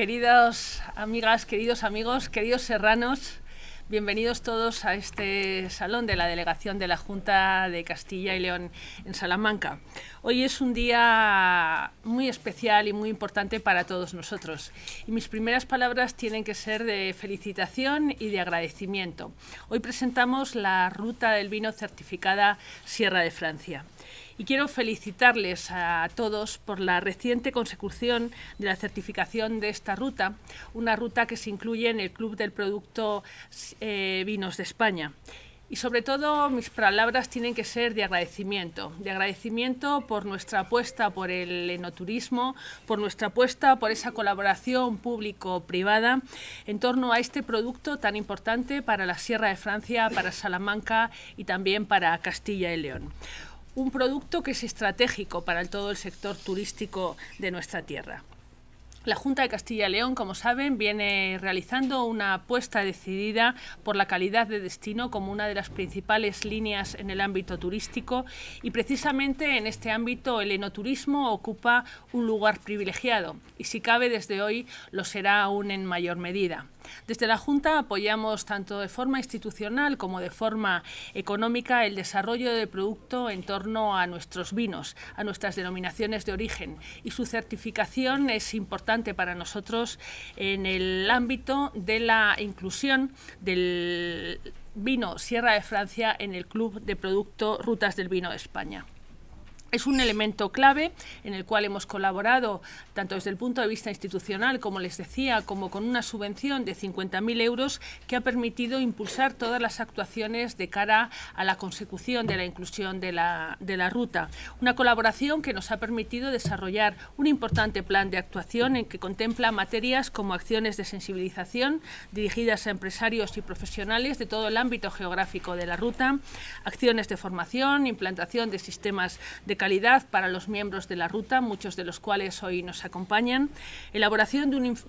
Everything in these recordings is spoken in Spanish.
Queridas amigas, queridos amigos, queridos serranos, bienvenidos todos a este salón de la delegación de la Junta de Castilla y León en Salamanca. Hoy es un día muy especial y muy importante para todos nosotros y mis primeras palabras tienen que ser de felicitación y de agradecimiento. Hoy presentamos la ruta del vino certificada Sierra de Francia y quiero felicitarles a todos por la reciente consecución de la certificación de esta ruta, una ruta que se incluye en el Club del Producto eh, Vinos de España. Y sobre todo mis palabras tienen que ser de agradecimiento, de agradecimiento por nuestra apuesta por el enoturismo, por nuestra apuesta por esa colaboración público-privada en torno a este producto tan importante para la Sierra de Francia, para Salamanca y también para Castilla y León un producto que es estratégico para todo el sector turístico de nuestra tierra. La Junta de Castilla y León, como saben, viene realizando una apuesta decidida por la calidad de destino como una de las principales líneas en el ámbito turístico y precisamente en este ámbito el enoturismo ocupa un lugar privilegiado y si cabe desde hoy lo será aún en mayor medida. Desde la Junta apoyamos tanto de forma institucional como de forma económica el desarrollo del producto en torno a nuestros vinos, a nuestras denominaciones de origen y su certificación es importante para nosotros en el ámbito de la inclusión del vino Sierra de Francia en el Club de Producto Rutas del Vino de España. Es un elemento clave en el cual hemos colaborado tanto desde el punto de vista institucional, como les decía, como con una subvención de 50.000 euros que ha permitido impulsar todas las actuaciones de cara a la consecución de la inclusión de la, de la ruta. Una colaboración que nos ha permitido desarrollar un importante plan de actuación en que contempla materias como acciones de sensibilización dirigidas a empresarios y profesionales de todo el ámbito geográfico de la ruta, acciones de formación, implantación de sistemas de calidad para los miembros de la ruta, muchos de los cuales hoy nos acompañan, elaboración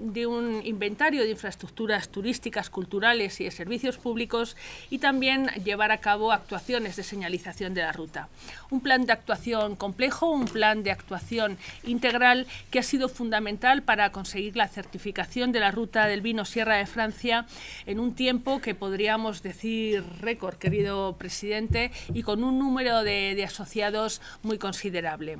de un, inventario de infraestructuras turísticas, culturales y de servicios públicos y también llevar a cabo actuaciones de señalización de la ruta. Un plan de actuación complejo, un plan de actuación integral que ha sido fundamental para conseguir la certificación de la ruta del vino Sierra de Francia en un tiempo que podríamos decir récord, querido presidente, y con un número de, de asociados muy considerable.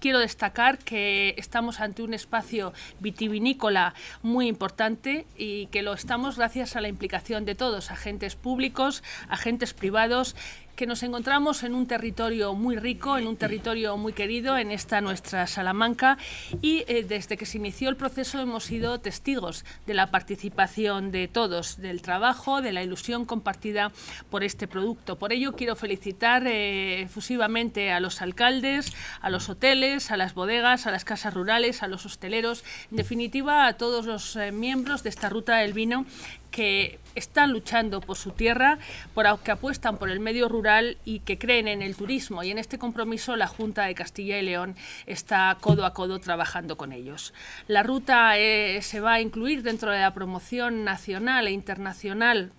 quiero destacar que estamos ante un espacio vitivinícola muy importante y que lo estamos gracias a la implicación de todos, agentes públicos, agentes privados, que nos encontramos en un territorio muy rico, en un territorio muy querido, en esta nuestra Salamanca, y eh, desde que se inició el proceso hemos sido testigos de la participación de todos, del trabajo, de la ilusión compartida por este producto. Por ello quiero felicitar eh, efusivamente a los alcaldes, a los hoteles, a las bodegas, a las casas rurales, a los hosteleros, en definitiva a todos los eh, miembros de esta ruta del vino que están luchando por su tierra, por, que apuestan por el medio rural y que creen en el turismo. Y en este compromiso la Junta de Castilla y León está codo a codo trabajando con ellos. La ruta eh, se va a incluir dentro de la promoción nacional e internacional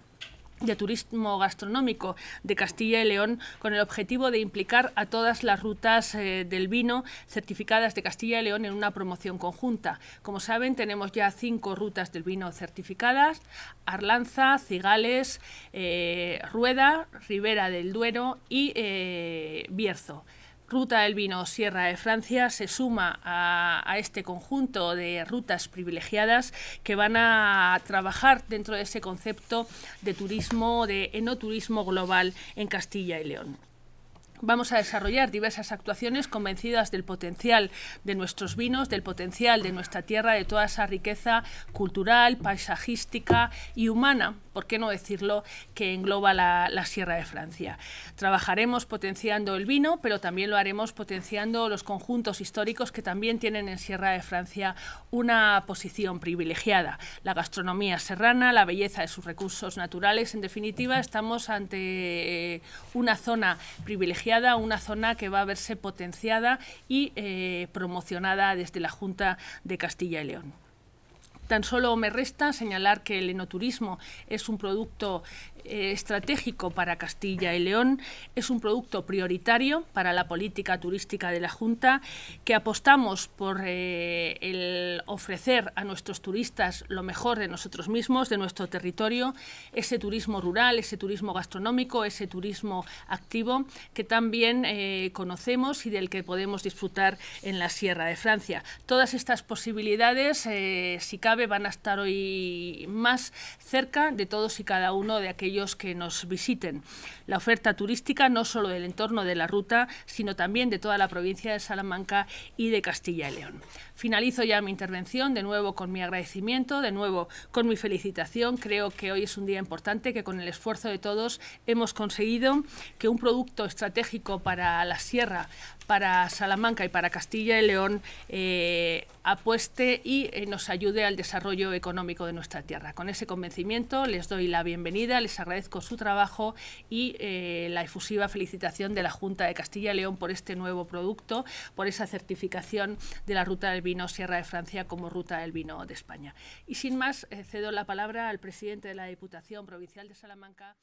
de turismo gastronómico de Castilla y León con el objetivo de implicar a todas las rutas eh, del vino certificadas de Castilla y León en una promoción conjunta. Como saben, tenemos ya cinco rutas del vino certificadas, Arlanza, Cigales, eh, Rueda, Ribera del Duero y eh, Bierzo. Ruta del Vino Sierra de Francia se suma a, este conjunto de rutas privilegiadas que van a trabajar dentro de ese concepto de turismo, de enoturismo global en Castilla y León vamos a desarrollar diversas actuaciones convencidas del potencial de nuestros vinos, del potencial de nuestra tierra, de toda esa riqueza cultural, paisajística y humana por qué no decirlo, que engloba la, Sierra de Francia. Trabajaremos potenciando el vino, pero también lo haremos potenciando los conjuntos históricos que también tienen en Sierra de Francia una posición privilegiada. La gastronomía serrana, la belleza de sus recursos naturales, en definitiva, estamos ante eh, una zona privilegiada, una zona que va a verse potenciada y eh, promocionada desde la Junta de Castilla y León. Tan solo me resta señalar que el enoturismo es un producto eh, estratégico para Castilla y León, es un producto prioritario para la política turística de la Junta, que apostamos por eh, el ofrecer a nuestros turistas lo mejor de nosotros mismos, de nuestro territorio, ese turismo rural, ese turismo gastronómico, ese turismo activo que también eh, conocemos y del que podemos disfrutar en la Sierra de Francia. Todas estas posibilidades, si cabe, van a estar hoy más cerca de todos y cada uno de aquellos que nos visiten. La oferta turística no solo del entorno de la ruta, sino también de toda la provincia de Salamanca y de Castilla y León. Finalizo ya mi intervención, de nuevo con mi agradecimiento, de nuevo con mi felicitación. Creo que hoy es un día importante, que con el esfuerzo de todos hemos conseguido que un producto estratégico para la sierra, para Salamanca y para Castilla y León eh, apueste y eh, nos ayude al desarrollo económico de nuestra tierra. Con ese convencimiento les doy la bienvenida, les agradezco su trabajo y eh, la efusiva felicitación de la Junta de Castilla y León por este nuevo producto, por esa certificación de la Ruta del Vino Sierra de Francia como Ruta del Vino de España. Y sin más, eh, cedo la palabra al presidente de la Diputación Provincial de Salamanca.